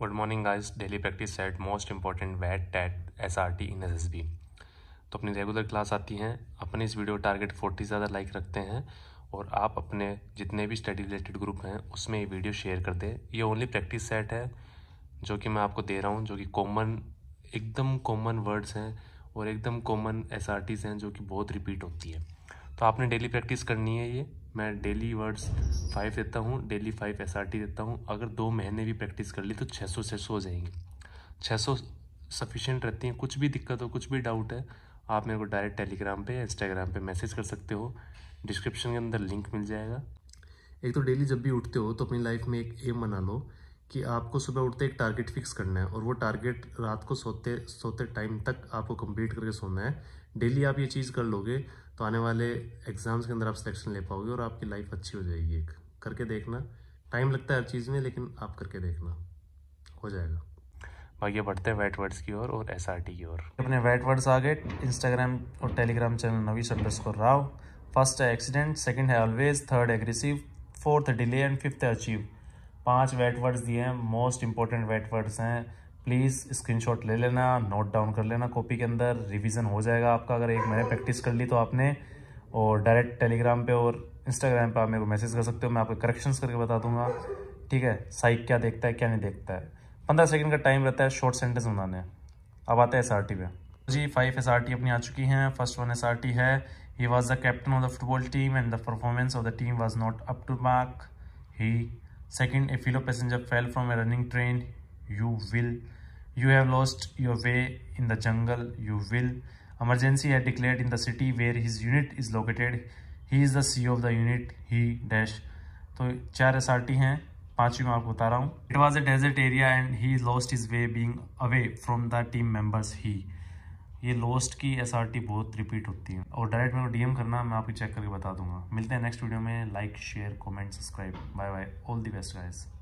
good morning guys daily practice set most important वैट TAT S R T in S S B तो अपनी regular class आती हैं अपने इस वीडियो टारगेट फोर्टी ज़्यादा लाइक रखते हैं और आप अपने जितने भी स्टडी रिलेटेड ग्रुप हैं उसमें ये वीडियो शेयर कर दें ये ओनली प्रैक्टिस सेट है जो कि मैं आपको दे रहा हूँ जो कि कॉमन एकदम कॉमन वर्ड्स हैं और एकदम कॉमन एस आर टीज़ हैं जो कि बहुत रिपीट होती है तो आपने डेली प्रैक्टिस करनी है ये मैं डेली वर्ड्स फाइव देता हूँ डेली फाइव एस देता हूँ अगर दो महीने भी प्रैक्टिस कर ली तो छः सौ छः सौ हो जाएंगे छः सौ सफिशेंट रहती हैं कुछ भी दिक्कत हो कुछ भी डाउट है आप मेरे को डायरेक्ट टेलीग्राम पे इंस्टाग्राम पे मैसेज कर सकते हो डिस्क्रिप्शन के अंदर लिंक मिल जाएगा एक तो डेली जब भी उठते हो तो अपनी लाइफ में एक एम बना लो कि आपको सुबह उठते एक टारगेट फिक्स करना है और वो टारगेट रात को सोते सोते टाइम तक आपको कंप्लीट करके सोना है डेली आप ये चीज़ कर लोगे तो आने वाले एग्ज़ाम्स के अंदर आप सिलेक्शन ले पाओगे और आपकी लाइफ अच्छी हो जाएगी एक करके देखना टाइम लगता है हर चीज़ में लेकिन आप करके देखना हो जाएगा बाकी बढ़ते हैं वेट वर्ड्स की ओर और एस की ओर अपने वेट वर्ड्स आ गए इंस्टाग्राम और टेलीग्राम चैनल नवीश अंडर को राव फर्स्ट है एक्सीडेंट सेकेंड है always third aggressive fourth delay and fifth है अचीव पाँच वेट वर्ड्स दिए हैं मोस्ट इंपॉर्टेंट वेट वर्ड्स हैं प्लीज़ स्क्रीनशॉट ले लेना नोट डाउन कर लेना कॉपी के अंदर रिवीजन हो जाएगा आपका अगर एक महीने प्रैक्टिस कर ली तो आपने और डायरेक्ट टेलीग्राम पे और इंस्टाग्राम पे आप मेरे को मैसेज कर सकते हो मैं आपको करेक्शंस करके बता दूंगा ठीक है साइक क्या देखता है क्या नहीं देखता है पंद्रह सेकंड का टाइम रहता है शॉर्ट सेंटेंस बनाने अब आते हैं एस पे जी फाइव एस अपनी आ चुकी हैं फर्स्ट वन एस है he was the captain of the football team and the performance of the team was not up to mark he second a fellow passenger fell from a running train you will you have lost your way in the jungle you will emergency is declare in the city where his unit is located he is the C of the unit he dash तो चार S R T हैं पांचवी में आपको बता रहा हूँ it was a desert area and he lost his way being away from the team members he ये लॉस्ट की एस आर टी बहुत रिपीट होती है और डायरेक्ट मेरे को डीएम करना मैं आपको चेक करके बता दूंगा मिलते हैं नेक्स्ट वीडियो में like share comment subscribe bye bye all the best guys